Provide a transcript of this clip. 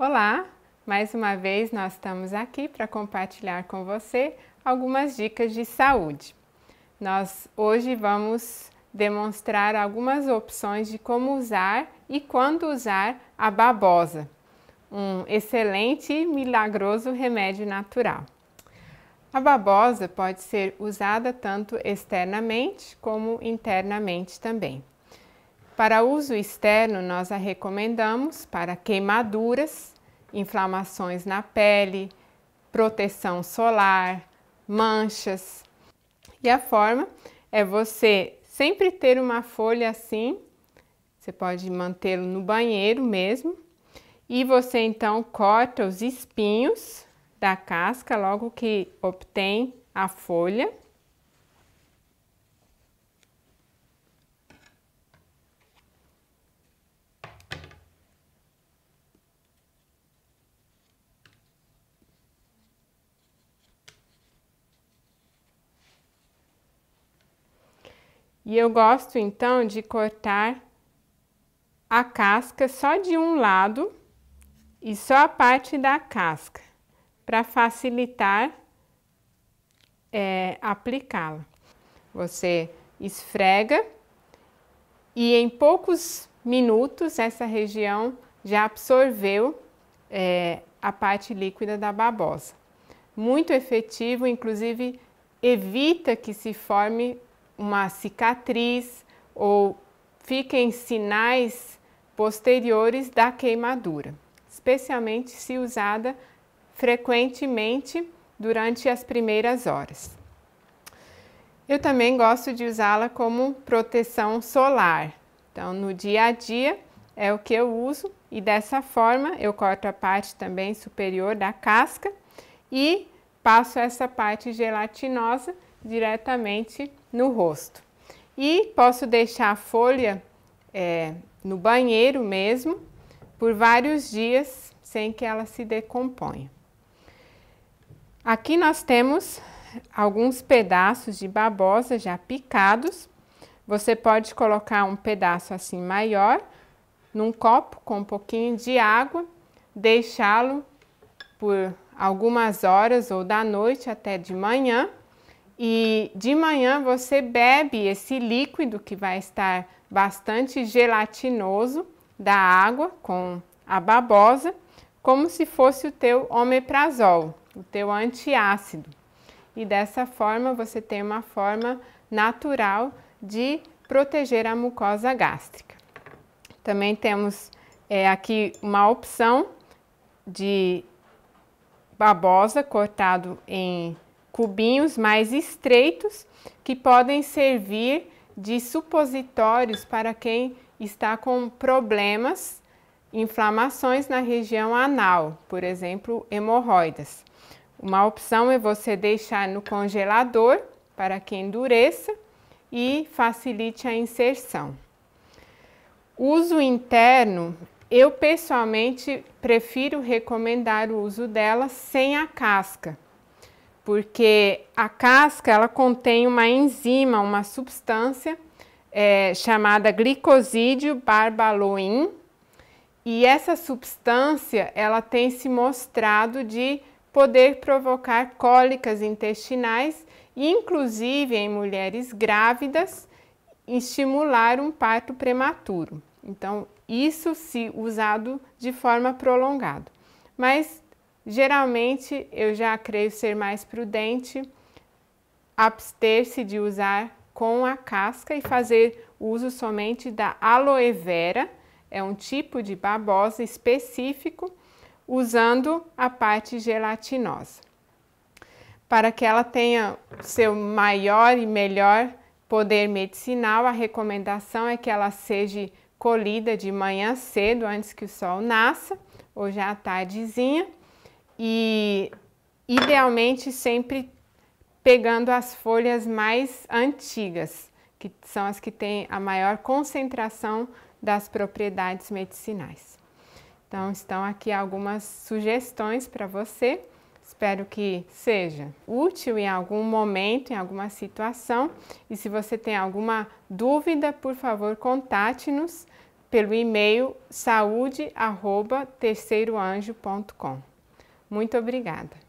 Olá! Mais uma vez nós estamos aqui para compartilhar com você algumas dicas de saúde. Nós hoje vamos demonstrar algumas opções de como usar e quando usar a babosa, um excelente e milagroso remédio natural. A babosa pode ser usada tanto externamente como internamente também. Para uso externo, nós a recomendamos para queimaduras, inflamações na pele, proteção solar, manchas. E a forma é você sempre ter uma folha assim, você pode mantê-lo no banheiro mesmo, e você então corta os espinhos da casca logo que obtém a folha E eu gosto então de cortar a casca só de um lado e só a parte da casca para facilitar é, aplicá-la. Você esfrega e em poucos minutos essa região já absorveu é, a parte líquida da babosa. Muito efetivo, inclusive evita que se forme uma cicatriz ou fiquem sinais posteriores da queimadura, especialmente se usada frequentemente durante as primeiras horas. Eu também gosto de usá-la como proteção solar. Então, no dia a dia é o que eu uso e dessa forma eu corto a parte também superior da casca e passo essa parte gelatinosa diretamente no rosto. E posso deixar a folha é, no banheiro mesmo por vários dias sem que ela se decomponha. Aqui nós temos alguns pedaços de babosa já picados. Você pode colocar um pedaço assim maior num copo com um pouquinho de água, deixá-lo por algumas horas ou da noite até de manhã e de manhã você bebe esse líquido que vai estar bastante gelatinoso da água com a babosa, como se fosse o teu omeprazol, o teu antiácido. E dessa forma você tem uma forma natural de proteger a mucosa gástrica. Também temos é, aqui uma opção de babosa cortado em cubinhos mais estreitos que podem servir de supositórios para quem está com problemas, inflamações na região anal, por exemplo, hemorroidas. Uma opção é você deixar no congelador para que endureça e facilite a inserção. Uso interno, eu pessoalmente prefiro recomendar o uso dela sem a casca porque a casca ela contém uma enzima, uma substância é, chamada glicosídeo barbaloin e essa substância ela tem se mostrado de poder provocar cólicas intestinais, inclusive em mulheres grávidas, estimular um parto prematuro. Então, isso se usado de forma prolongada. Mas Geralmente eu já creio ser mais prudente abster-se de usar com a casca e fazer uso somente da aloe vera, é um tipo de babosa específico, usando a parte gelatinosa. Para que ela tenha seu maior e melhor poder medicinal, a recomendação é que ela seja colhida de manhã cedo, antes que o sol nasça, ou já à tardezinha e idealmente sempre pegando as folhas mais antigas, que são as que têm a maior concentração das propriedades medicinais. Então, estão aqui algumas sugestões para você. Espero que seja útil em algum momento, em alguma situação. E se você tem alguma dúvida, por favor, contate-nos pelo e-mail saúde@terceiroanjo.com. Muito obrigada.